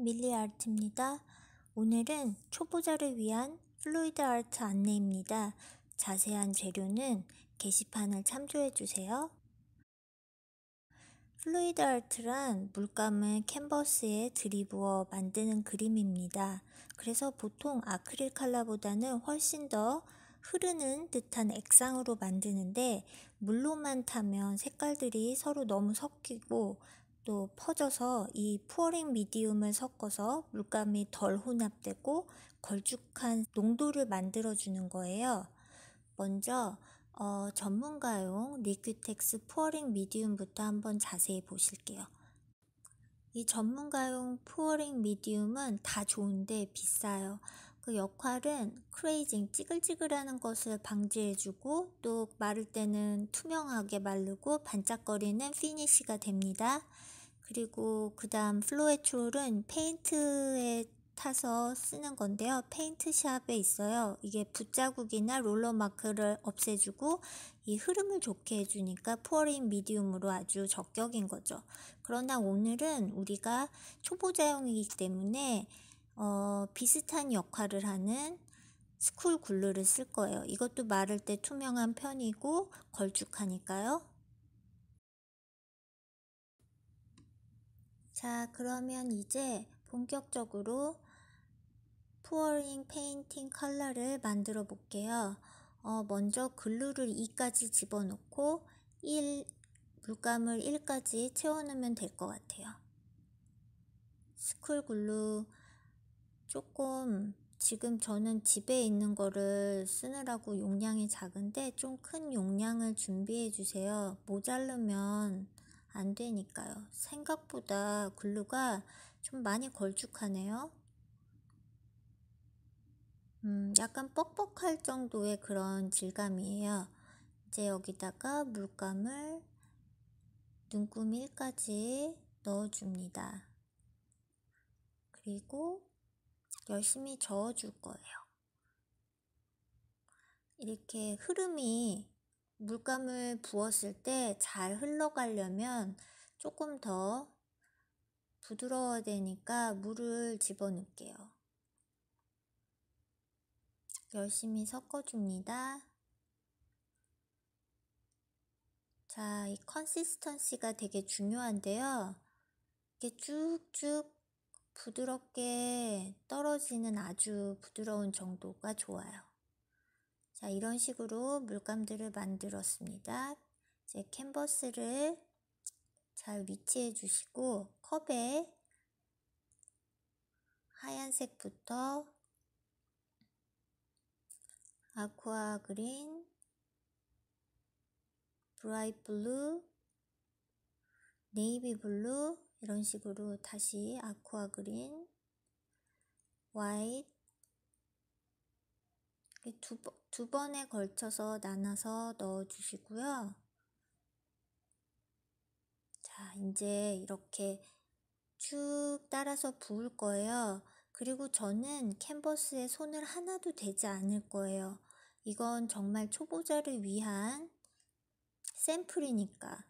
밀리아트입니다. 오늘은 초보자를 위한 플루이드 아트 안내입니다. 자세한 재료는 게시판을 참조해 주세요. 플루이드 아트란 물감을 캔버스에 들이부어 만드는 그림입니다. 그래서 보통 아크릴 컬러보다는 훨씬 더 흐르는 듯한 액상으로 만드는데 물로만 타면 색깔들이 서로 너무 섞이고 또 퍼져서 이 푸어링 미디움을 섞어서 물감이 덜 혼합되고 걸쭉한 농도를 만들어주는 거예요. 먼저 어, 전문가용 리퀴텍스 푸어링 미디움부터 한번 자세히 보실게요. 이 전문가용 푸어링 미디움은 다 좋은데 비싸요. 그 역할은 크레이징, 찌글찌글하는 것을 방지해주고 또 마를 때는 투명하게 마르고 반짝거리는 피니쉬가 됩니다. 그리고 그 다음 플로에트롤은 페인트에 타서 쓰는 건데요. 페인트샵에 있어요. 이게 붓자국이나 롤러 마크를 없애주고 이 흐름을 좋게 해주니까 포어링 미디움으로 아주 적격인 거죠. 그러나 오늘은 우리가 초보자용이기 때문에 어, 비슷한 역할을 하는 스쿨 글루를 쓸 거예요. 이것도 마를 때 투명한 편이고 걸쭉하니까요. 자, 그러면 이제 본격적으로 푸어링 페인팅 컬러를 만들어 볼게요. 어, 먼저 글루를 2까지 집어넣고 1, 물감을 1까지 채워넣으면 될 것 같아요. 스쿨 글루 조금 지금 저는 집에 있는 거를 쓰느라고 용량이 작은데 좀 큰 용량을 준비해 주세요. 모자르면 안 되니까요. 생각보다 글루가 좀 많이 걸쭉하네요. 음, 약간 뻑뻑할 정도의 그런 질감이에요. 이제 여기다가 물감을 눈금 1까지 넣어줍니다. 그리고 열심히 저어줄 거예요. 이렇게 흐름이 물감을 부었을 때 잘 흘러가려면 조금 더 부드러워야 되니까 물을 집어넣을게요. 열심히 섞어줍니다. 자, 이 컨시스턴시가 되게 중요한데요. 이게 렇 쭉쭉 부드럽게 떨어지는 아주 부드러운 정도가 좋아요. 자, 이런 식으로 물감들을 만들었습니다. 이제 캔버스를 잘 위치해 주시고 컵에 하얀색부터 아쿠아 그린, 브라이 블루, 네이비 블루, 이런 식으로 다시 아쿠아 그린, 화이트, 두, 두 번에 걸쳐서 나눠서 넣어주시고요. 자, 이제 이렇게 쭉 따라서 부을 거예요. 그리고 저는 캔버스에 손을 하나도 대지 않을 거예요. 이건 정말 초보자를 위한 샘플이니까.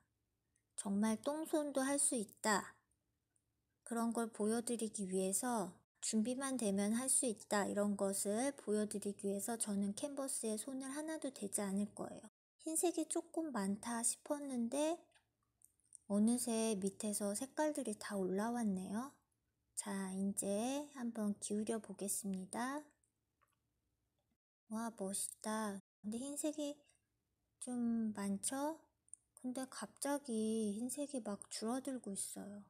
정말 똥손도 할 수 있다. 그런 걸 보여드리기 위해서 준비만 되면 할 수 있다 이런 것을 보여드리기 위해서 저는 캔버스에 손을 하나도 대지 않을 거예요. 흰색이 조금 많다 싶었는데 어느새 밑에서 색깔들이 다 올라왔네요. 자, 이제 한번 기울여 보겠습니다. 와, 멋있다. 근데 흰색이 좀 많죠? 근데 갑자기 흰색이 막 줄어들고 있어요.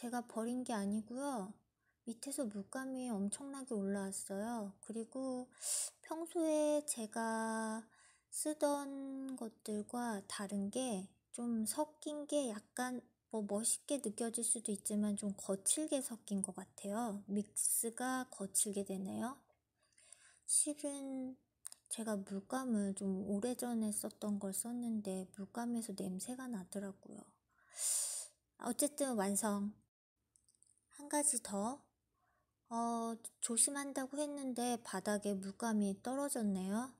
제가 버린 게 아니고요. 밑에서 물감이 엄청나게 올라왔어요. 그리고 평소에 제가 쓰던 것들과 다른 게 좀 섞인 게 약간 뭐 멋있게 느껴질 수도 있지만 좀 거칠게 섞인 것 같아요. 믹스가 거칠게 되네요. 실은 제가 물감을 좀 오래전에 썼던 걸 썼는데 물감에서 냄새가 나더라고요. 어쨌든 완성. 가지 더. 어, 조심한다고 했는데 바닥에 물감이 떨어졌네요.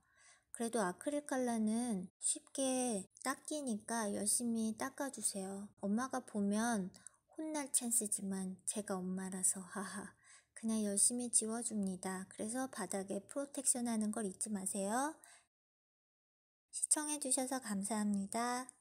그래도 아크릴 칼라는 쉽게 닦이니까 열심히 닦아주세요. 엄마가 보면 혼날 찬스지만 제가 엄마라서 하하. 그냥 열심히 지워줍니다. 그래서 바닥에 프로텍션 하는 걸 잊지 마세요. 시청해주셔서 감사합니다.